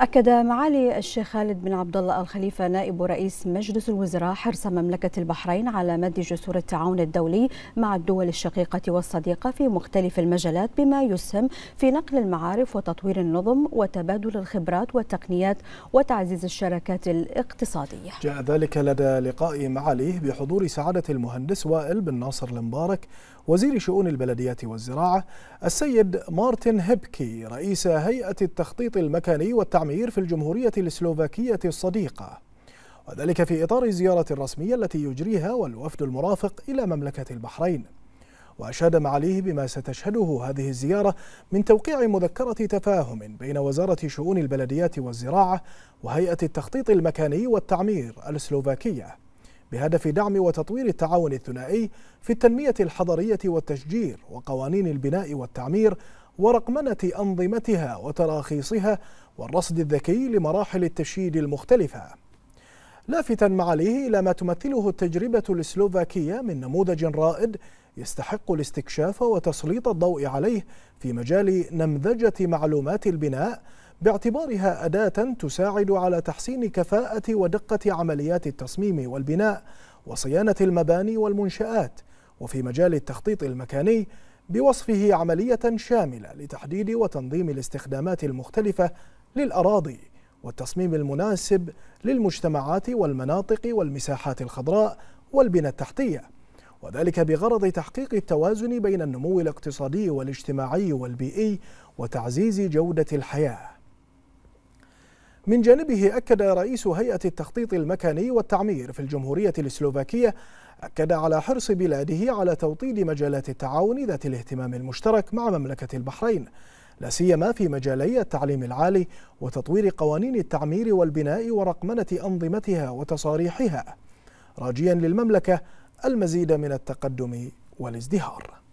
أكد معالي الشيخ خالد بن عبد الله الخليفة نائب رئيس مجلس الوزراء حرص مملكة البحرين على مد جسور التعاون الدولي مع الدول الشقيقة والصديقة في مختلف المجالات بما يسهم في نقل المعارف وتطوير النظم وتبادل الخبرات والتقنيات وتعزيز الشراكات الاقتصادية. جاء ذلك لدى لقاء معاليه بحضور سعادة المهندس وائل بن ناصر المبارك وزير شؤون البلديات والزراعة السيد مارتن هبكي رئيس هيئة التخطيط المكاني والتعمير في الجمهورية السلوفاكية الصديقة وذلك في إطار الزيارة الرسمية التي يجريها والوفد المرافق إلى مملكة البحرين وأشاد معاليه بما ستشهده هذه الزيارة من توقيع مذكرة تفاهم بين وزارة شؤون البلديات والزراعة وهيئة التخطيط المكاني والتعمير السلوفاكية بهدف دعم وتطوير التعاون الثنائي في التنمية الحضرية والتشجير وقوانين البناء والتعمير ورقمنة أنظمتها وتراخيصها والرصد الذكي لمراحل التشييد المختلفة لافتا معاليه إلى ما تمثله التجربة السلوفاكية من نموذج رائد يستحق الاستكشاف وتسليط الضوء عليه في مجال نمذجة معلومات البناء باعتبارها أداة تساعد على تحسين كفاءة ودقة عمليات التصميم والبناء وصيانة المباني والمنشآت وفي مجال التخطيط المكاني بوصفه عملية شاملة لتحديد وتنظيم الاستخدامات المختلفة للأراضي والتصميم المناسب للمجتمعات والمناطق والمساحات الخضراء والبنى التحتية وذلك بغرض تحقيق التوازن بين النمو الاقتصادي والاجتماعي والبيئي وتعزيز جودة الحياة من جانبه أكد رئيس هيئة التخطيط المكاني والتعمير في الجمهورية السلوفاكية أكد على حرص بلاده على توطيد مجالات التعاون ذات الاهتمام المشترك مع مملكة البحرين لا سيما في مجالي التعليم العالي وتطوير قوانين التعمير والبناء ورقمنة أنظمتها وتصاريحها راجيا للمملكة المزيد من التقدم والازدهار